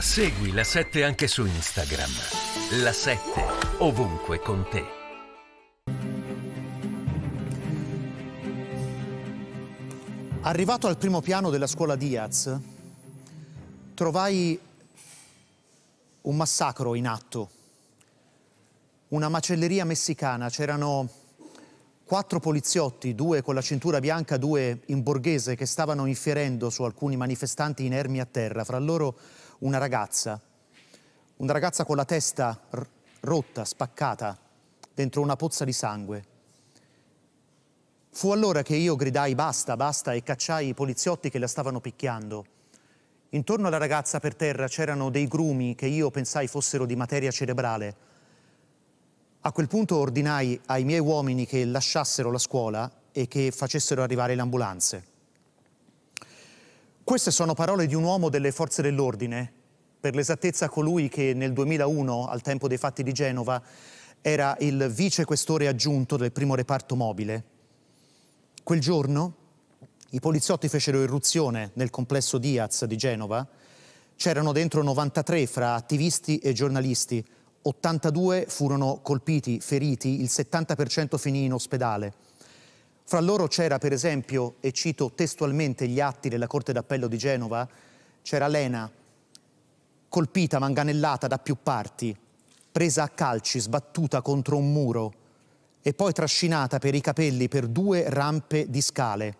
Segui la 7 anche su Instagram. La 7 ovunque con te. Arrivato al primo piano della scuola Diaz, trovai un massacro in atto. Una macelleria messicana, c'erano quattro poliziotti, due con la cintura bianca, due in borghese, che stavano infierendo su alcuni manifestanti inermi a terra. Fra loro una ragazza, una ragazza con la testa rotta, spaccata, dentro una pozza di sangue. Fu allora che io gridai basta, basta e cacciai i poliziotti che la stavano picchiando. Intorno alla ragazza per terra c'erano dei grumi che io pensai fossero di materia cerebrale. A quel punto ordinai ai miei uomini che lasciassero la scuola e che facessero arrivare le ambulanze. Queste sono parole di un uomo delle forze dell'ordine, per l'esattezza colui che nel 2001, al tempo dei fatti di Genova, era il vicequestore aggiunto del primo reparto mobile. Quel giorno i poliziotti fecero irruzione nel complesso Diaz di Genova. C'erano dentro 93 fra attivisti e giornalisti. 82 furono colpiti, feriti, il 70% finì in ospedale. Fra loro c'era per esempio, e cito testualmente gli atti della Corte d'Appello di Genova, c'era Lena colpita, manganellata da più parti, presa a calci, sbattuta contro un muro e poi trascinata per i capelli per due rampe di scale.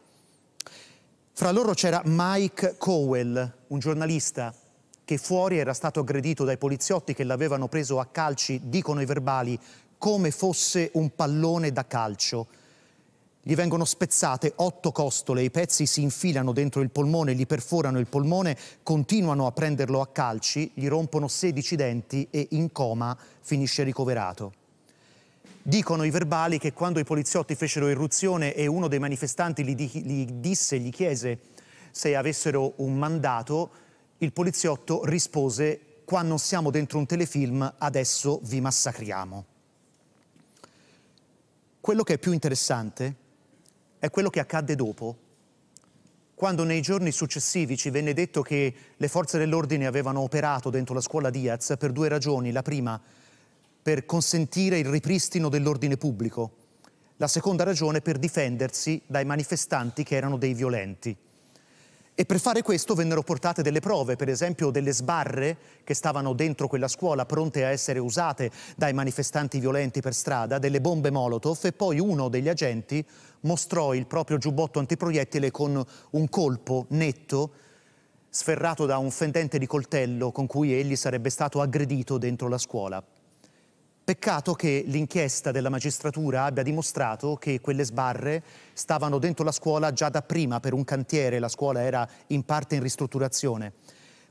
Fra loro c'era Mike Cowell, un giornalista che fuori era stato aggredito dai poliziotti che l'avevano preso a calci, dicono i verbali, come fosse un pallone da calcio. Gli vengono spezzate otto costole, i pezzi si infilano dentro il polmone, gli perforano il polmone, continuano a prenderlo a calci, gli rompono 16 denti e in coma finisce ricoverato. Dicono i verbali che quando i poliziotti fecero irruzione e uno dei manifestanti gli, di gli disse, gli chiese se avessero un mandato, il poliziotto rispose qua non siamo dentro un telefilm, adesso vi massacriamo. Quello che è più interessante è quello che accadde dopo, quando nei giorni successivi ci venne detto che le forze dell'ordine avevano operato dentro la scuola Diaz per due ragioni. La prima, per consentire il ripristino dell'ordine pubblico. La seconda ragione, per difendersi dai manifestanti che erano dei violenti. E per fare questo vennero portate delle prove, per esempio delle sbarre che stavano dentro quella scuola pronte a essere usate dai manifestanti violenti per strada, delle bombe Molotov e poi uno degli agenti mostrò il proprio giubbotto antiproiettile con un colpo netto sferrato da un fendente di coltello con cui egli sarebbe stato aggredito dentro la scuola. Peccato che l'inchiesta della magistratura abbia dimostrato che quelle sbarre stavano dentro la scuola già da prima per un cantiere, la scuola era in parte in ristrutturazione.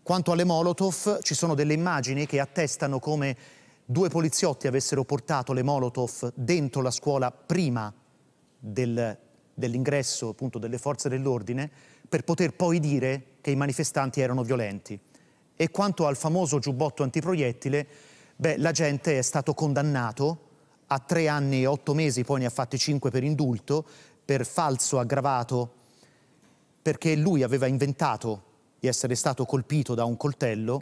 Quanto alle Molotov, ci sono delle immagini che attestano come due poliziotti avessero portato le Molotov dentro la scuola prima del, dell'ingresso appunto delle forze dell'ordine per poter poi dire che i manifestanti erano violenti. E quanto al famoso giubbotto antiproiettile, Beh, l'agente è stato condannato a tre anni e otto mesi, poi ne ha fatti cinque per indulto, per falso aggravato, perché lui aveva inventato di essere stato colpito da un coltello,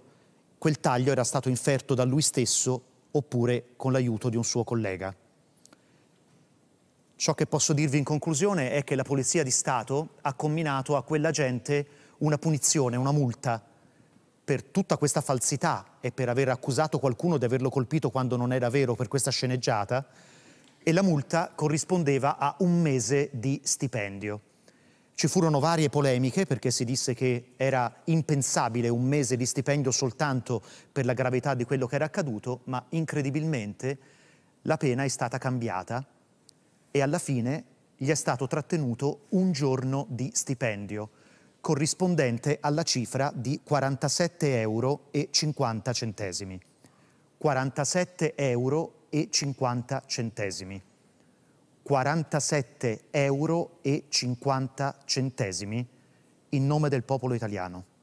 quel taglio era stato inferto da lui stesso oppure con l'aiuto di un suo collega. Ciò che posso dirvi in conclusione è che la Polizia di Stato ha comminato a quell'agente una punizione, una multa per tutta questa falsità e per aver accusato qualcuno di averlo colpito quando non era vero per questa sceneggiata e la multa corrispondeva a un mese di stipendio. Ci furono varie polemiche perché si disse che era impensabile un mese di stipendio soltanto per la gravità di quello che era accaduto, ma incredibilmente la pena è stata cambiata e alla fine gli è stato trattenuto un giorno di stipendio corrispondente alla cifra di 47,50 euro. 47,50 euro. 47 euro e 50 centesimi in nome del popolo italiano.